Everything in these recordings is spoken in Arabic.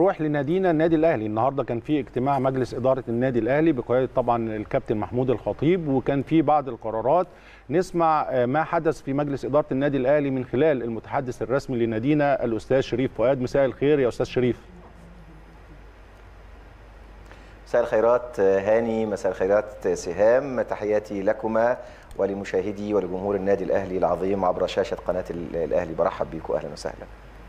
نروح لنادينا النادي الاهلي النهارده كان في اجتماع مجلس اداره النادي الاهلي بقياده طبعا الكابتن محمود الخطيب وكان في بعض القرارات نسمع آه، ما حدث في مجلس اداره النادي الاهلي من خلال المتحدث الرسمي لنادينا الاستاذ شريف فؤاد مساء الخير يا استاذ شريف مساء الخيرات آه، هاني مساء الخيرات آه، سهام تحياتي لكما ولمشاهدي ولجمهور النادي الاهلي العظيم عبر شاشه قناه الاهلي برحب بكم اهلا وسهلا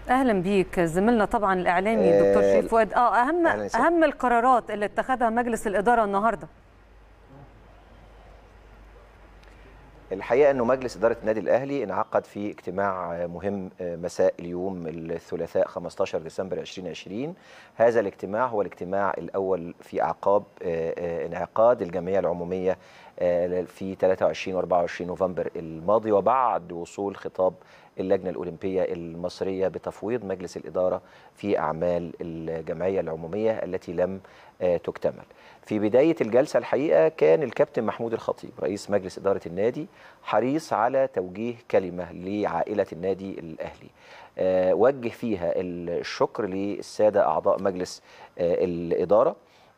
اهلا بيك زميلنا طبعا الاعلامي آه دكتور شريف فؤاد اه اهم اهم القرارات اللي اتخذها مجلس الاداره النهارده الحقيقه انه مجلس اداره النادي الاهلي انعقد في اجتماع مهم آه، مساء اليوم الثلاثاء 15 ديسمبر 2020 هذا الاجتماع هو الاجتماع الاول في اعقاب آه، آه، انعقاد الجمعيه العموميه في 23 و 24 نوفمبر الماضي وبعد وصول خطاب اللجنة الأولمبية المصرية بتفويض مجلس الإدارة في أعمال الجمعية العمومية التي لم آه، تكتمل في بداية الجلسة الحقيقة كان الكابتن محمود الخطيب رئيس مجلس إدارة النادي حريص على توجيه كلمة لعائلة النادي الأهلي آه، وجه فيها الشكر للسادة أعضاء مجلس آه، الإدارة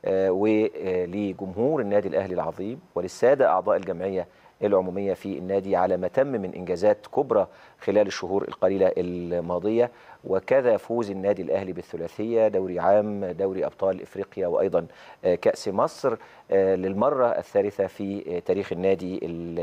ولجمهور النادي الأهلي العظيم وللسادة أعضاء الجمعية العمومية في النادي على ما تم من إنجازات كبرى خلال الشهور القليلة الماضية وكذا فوز النادي الأهلي بالثلاثية دوري عام دوري أبطال إفريقيا وأيضا آه، كأس مصر آه، للمرة الثالثة في آه، تاريخ النادي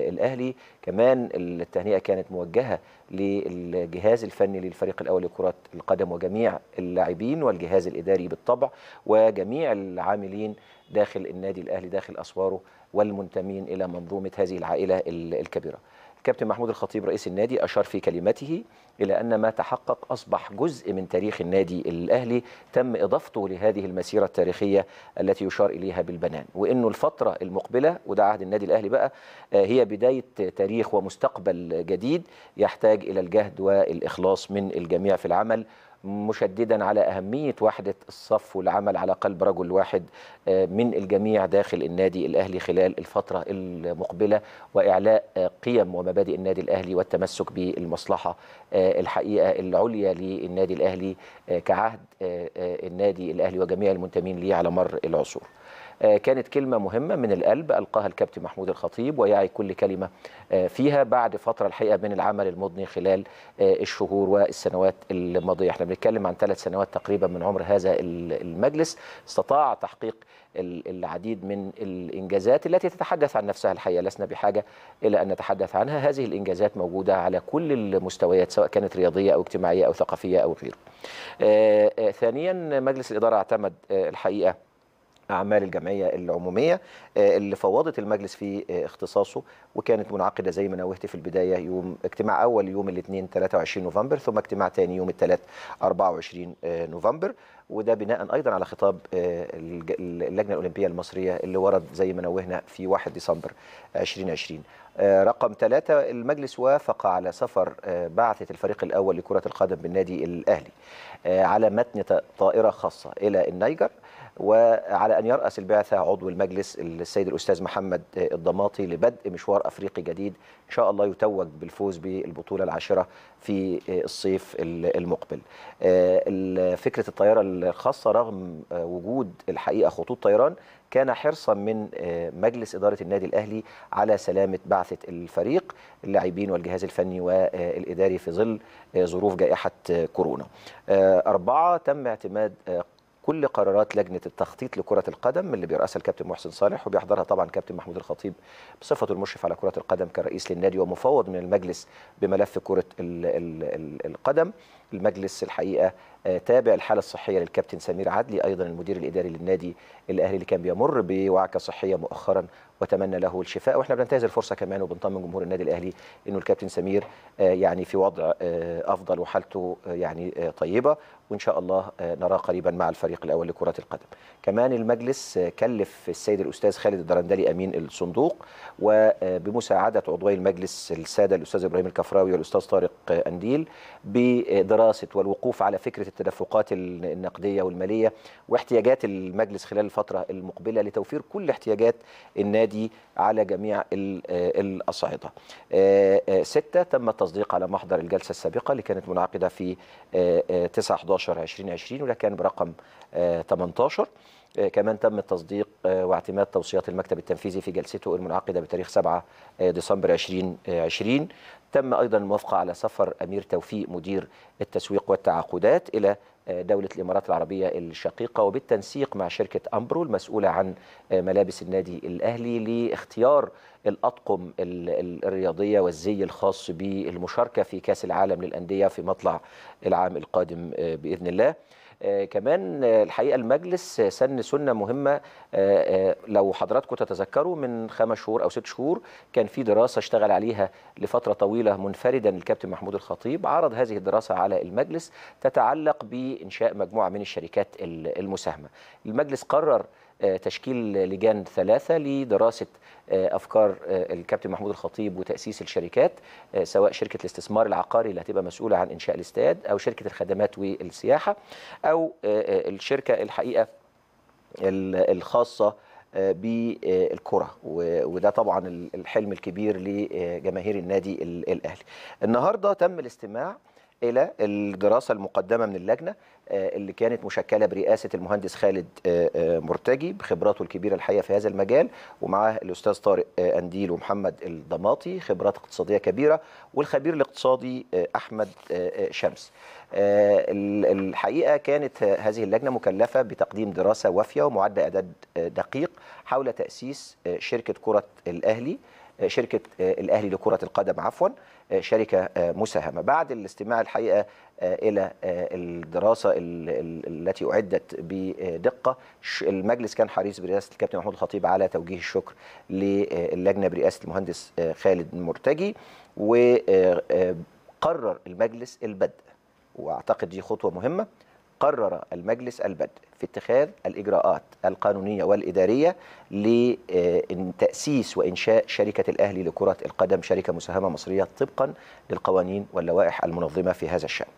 الأهلي كمان التهنئة كانت موجهة للجهاز الفني للفريق الأول لكرة القدم وجميع اللاعبين والجهاز الإداري بالطبع وجميع العاملين داخل النادي الأهلي داخل أسواره والمنتمين إلى منظومة هذه العائلة الكبيرة الكابتن محمود الخطيب رئيس النادي أشار في كلمته إلى أن ما تحقق أصبح جزء من تاريخ النادي الأهلي تم إضافته لهذه المسيرة التاريخية التي يشار إليها بالبنان وإنه الفترة المقبلة وده عهد النادي الأهلي بقى آه، هي بداية تاريخ ومستقبل جديد يحتاج إلى الجهد والإخلاص من الجميع في العمل مشددا على أهمية وحدة الصف والعمل على قلب رجل واحد آه، من الجميع داخل النادي الأهلي خلال الفترة المقبلة وإعلاء آه، قيم ومبادئ النادي الأهلي والتمسك بالمصلحة آه، الحقيقة العليا للنادي الأهلي كعهد النادي الأهلي وجميع المنتمين ليه على مر العصور آه، كانت كلمة مهمة من القلب ألقاها الكابتن محمود الخطيب ويعي كل كلمة آه، فيها بعد فترة الحقيقة من العمل المضني خلال آه، الشهور والسنوات الماضية احنا بنتكلم عن ثلاث سنوات تقريبا من عمر هذا المجلس استطاع تحقيق العديد من الإنجازات التي تتحدث عن نفسها الحقيقة لسنا بحاجة إلى أن نتحدث عنها هذه الإنجازات موجودة على كل المستويات سواء كانت رياضية أو اجتماعية أو ثقافية أو غيره ثانيا مجلس الإدارة اعتمد الحقيقة اعمال الجمعيه العموميه آه، اللي فوضت المجلس في آه، اختصاصه وكانت منعقده زي ما نوهت في البدايه يوم اجتماع اول يوم الاثنين 23 نوفمبر ثم اجتماع ثاني يوم الثلاث 24 آه، نوفمبر وده بناء ايضا على خطاب اللجنه الاولمبيه المصريه اللي ورد زي ما نوهنا في 1 ديسمبر 2020 رقم ثلاثة المجلس وافق على سفر بعثة الفريق الأول لكرة القدم بالنادي الأهلي على متن طائرة خاصة إلى النيجر وعلى أن يرأس البعثة عضو المجلس السيد الأستاذ محمد الضماطي لبدء مشوار أفريقي جديد إن شاء الله يتوج بالفوز بالبطولة العاشرة في الصيف المقبل فكرة الطيارة الخاصة رغم وجود الحقيقة خطوط طيران كان حرصا من مجلس إدارة النادي الأهلي على سلامة بعثة الفريق اللاعبين والجهاز الفني والإداري في ظل ظروف جائحة كورونا أربعة تم اعتماد كل قرارات لجنه التخطيط لكره القدم اللي بيرأسها الكابتن محسن صالح وبيحضرها طبعا كابتن محمود الخطيب بصفته المشرف على كره القدم كرئيس للنادي ومفوض من المجلس بملف كره القدم المجلس الحقيقه آه، تابع الحاله الصحيه للكابتن سمير عدلي ايضا المدير الاداري للنادي الاهلي اللي كان بيمر بوعكه صحيه مؤخرا وتمنى له الشفاء واحنا بننتهز الفرصه كمان وبنطمن جمهور النادي الاهلي انه الكابتن سمير آه، يعني في وضع آه، افضل وحالته يعني طيبه وان شاء الله نراه قريبا مع الفريق الاول لكره القدم. كمان المجلس كلف السيد الاستاذ خالد الدرندلي امين الصندوق وبمساعده عضوي المجلس الساده الاستاذ ابراهيم الكفراوي والاستاذ طارق انديل بدراسه دراسه والوقوف على فكره التدفقات النقديه والماليه واحتياجات المجلس خلال الفتره المقبله لتوفير كل احتياجات النادي على جميع آه، الاصعده. آه، آه، سته تم التصديق على محضر الجلسه السابقه اللي كانت منعقده في 9 11 2020 وده كان برقم 18 آه، كمان تم التصديق آه، واعتماد توصيات المكتب التنفيذي في جلسته المنعقدة بتاريخ 7 آه، ديسمبر 2020 تم أيضا الموافقة على سفر أمير توفيق مدير التسويق والتعاقدات إلى دولة الإمارات العربية الشقيقة وبالتنسيق مع شركة أمبرو المسؤولة عن ملابس النادي الأهلي لاختيار الأطقم الرياضية والزي الخاص بالمشاركة في كاس العالم للأندية في مطلع العام القادم آه، بإذن الله آه، كمان آه، الحقيقة المجلس سن سنة مهمة لو حضراتكم تتذكروا من خمس شهور أو ست شهور كان في دراسة اشتغل عليها لفترة طويلة منفردا الكابتن محمود الخطيب عرض هذه الدراسة على المجلس تتعلق بي في إنشاء مجموعة من الشركات المساهمة المجلس قرر آه، تشكيل لجان ثلاثة لدراسة آه، أفكار آه، الكابتن محمود الخطيب وتأسيس الشركات سواء شركة الاستثمار العقاري اللي هتبقى مسؤولة عن إنشاء الاستاد أو شركة الخدمات والسياحة أو الشركة الحقيقة الخاصة بالكره وده طبعا الحلم الكبير لجماهير النادي الاهلي النهارده تم الاستماع الى الدراسه المقدمه من اللجنه آه، اللي كانت مشكله برئاسه المهندس خالد آه، آه، مرتجي بخبراته الكبيره الحقيقه في هذا المجال ومعاه الاستاذ طارق انديل ومحمد الضماطي خبرات اقتصاديه كبيره والخبير الاقتصادي احمد شمس. الحقيقه كانت هذه اللجنه مكلفه بتقديم دراسه وافيه ومعد اعداد دقيق حول تاسيس شركه كره الاهلي شركه آه، الاهلي لكره القدم عفوا آه، شركه آه، مساهمه بعد الاستماع الحقيقه الى الدراسه التي اعدت بدقه المجلس كان حريص برئاسه الكابتن محمود الخطيب على توجيه الشكر للجنه برئاسه المهندس خالد مرتجي وقرر المجلس البدء واعتقد دي خطوه مهمه قرر المجلس البدء في اتخاذ الإجراءات القانونية والإدارية لتأسيس وإنشاء شركة الأهلي لكرة القدم شركة مساهمة مصرية طبقا للقوانين واللوائح المنظمة في هذا الشأن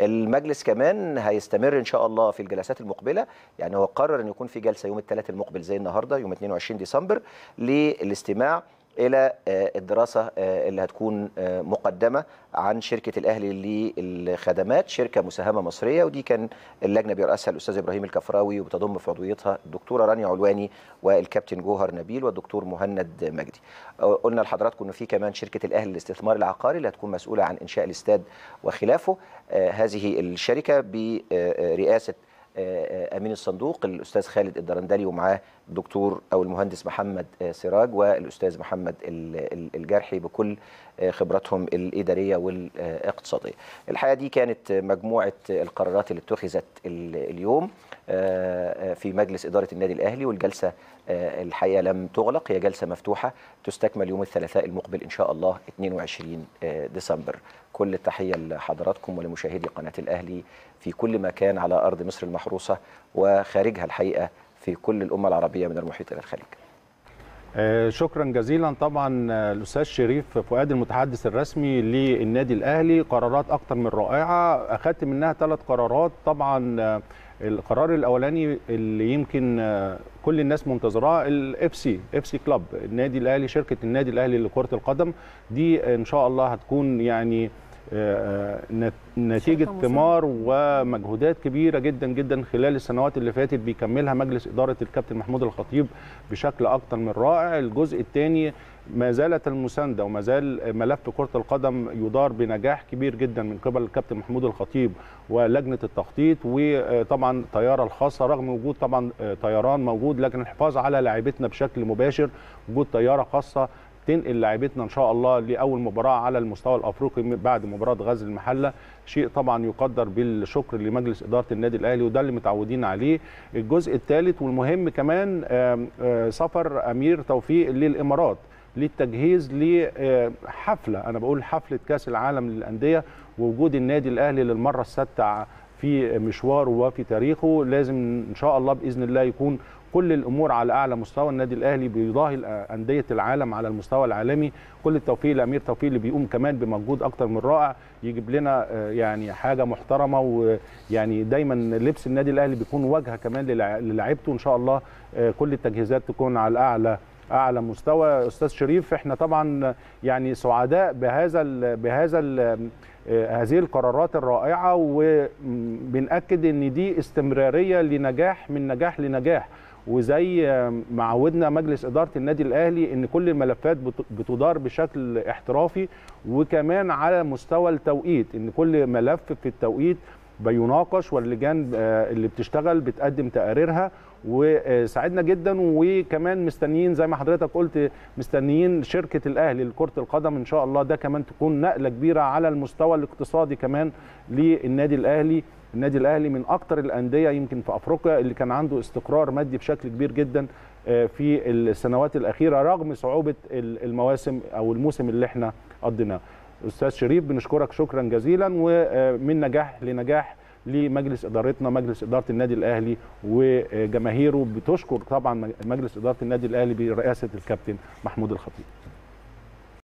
المجلس كمان هيستمر إن شاء الله في الجلسات المقبلة يعني هو قرر أن يكون في جلسة يوم الثلاث المقبل زي النهاردة يوم 22 ديسمبر للاستماع الى آه، الدراسه آه، اللي هتكون آه، مقدمه عن شركه الاهلي للخدمات شركه مساهمه مصريه ودي كان اللجنه بيرأسها الاستاذ ابراهيم الكفراوي وبتضم في عضويتها الدكتوره رانيا علواني والكابتن جوهر نبيل والدكتور مهند مجدي قلنا لحضراتكم انه في كمان شركه الاهلي للاستثمار العقاري اللي هتكون مسؤوله عن انشاء الاستاد وخلافه هذه الشركه برئاسه آه، آه، امين الصندوق الاستاذ خالد الدرندلي ومعاه الدكتور او المهندس محمد آه، سراج والاستاذ محمد الجرحي بكل خبراتهم الاداريه والاقتصاديه. الحقيقه دي كانت مجموعه القرارات اللي اتخذت اليوم في مجلس اداره النادي الاهلي والجلسه الحقيقه لم تغلق هي جلسه مفتوحه تستكمل يوم الثلاثاء المقبل ان شاء الله 22 ديسمبر. كل التحية لحضراتكم ولمشاهدي قناة الأهلي في كل مكان على أرض مصر المحروسة وخارجها الحقيقة في كل الأمة العربية من المحيط إلى الخليج آه، شكرا جزيلا طبعا آه، الاستاذ شريف فؤاد المتحدث الرسمي للنادي الاهلي قرارات أكثر من رائعه اخذت منها ثلاث قرارات طبعا آه، القرار الاولاني اللي يمكن كل الناس منتظراه الاف سي اف سي كلاب النادي الاهلي شركه النادي الاهلي لكره القدم دي ان شاء الله هتكون يعني نتيجه ثمار ومجهودات كبيره جدا جدا خلال السنوات اللي فاتت بيكملها مجلس اداره الكابتن محمود الخطيب بشكل اكثر من رائع الجزء الثاني ما زالت المسانده وما زال ملف كره القدم يدار بنجاح كبير جدا من قبل الكابتن محمود الخطيب ولجنه التخطيط وطبعا الطياره الخاصه رغم وجود طبعا طيران موجود لكن الحفاظ على لاعبتنا بشكل مباشر وجود طياره خاصه تنقل لاعبتنا ان شاء الله لاول مباراه على المستوى الافريقي بعد مباراه غزل المحله شيء طبعا يقدر بالشكر لمجلس اداره النادي الاهلي وده اللي متعودين عليه الجزء الثالث والمهم كمان سفر امير توفيق للامارات للتجهيز لحفله انا بقول حفله كاس العالم للانديه ووجود النادي الاهلي للمره السادسه في مشواره وفي تاريخه لازم ان شاء الله باذن الله يكون كل الامور على اعلى مستوى النادي الاهلي بيضاهي انديه العالم على المستوى العالمي كل التوفيق لامير توفيق اللي بيقوم كمان بمجهود اكتر من رائع يجيب لنا آه، يعني حاجه محترمه ويعني دايما لبس النادي الاهلي بيكون واجهه كمان للاعيبته ان شاء الله آه، كل التجهيزات تكون على اعلى اعلى مستوى استاذ شريف احنا طبعا يعني سعداء بهذا الـ بهذا ال آه، هذه القرارات الرائعه وبنأكد ان دي استمراريه لنجاح من نجاح لنجاح وزي ما عودنا مجلس اداره النادي الاهلي ان كل الملفات بتدار بشكل احترافي وكمان على مستوى التوقيت ان كل ملف في التوقيت بيناقش واللجان آه، اللي بتشتغل بتقدم تقاريرها وساعدنا جدا وكمان مستنيين زي ما حضرتك قلت مستنيين شركه الاهلي لكره القدم ان شاء الله ده كمان تكون نقله كبيره على المستوى الاقتصادي كمان للنادي الاهلي النادي الاهلي من اكتر الانديه يمكن في افريقيا اللي كان عنده استقرار مادي بشكل كبير جدا آه، في السنوات الاخيره رغم صعوبه المواسم او الموسم اللي احنا قضيناه استاذ شريف بنشكرك شكرا جزيلا ومن نجاح لنجاح لمجلس ادارتنا مجلس اداره النادي الاهلي وجماهيره بتشكر طبعا مجلس اداره النادي الاهلي برئاسه الكابتن محمود الخطيب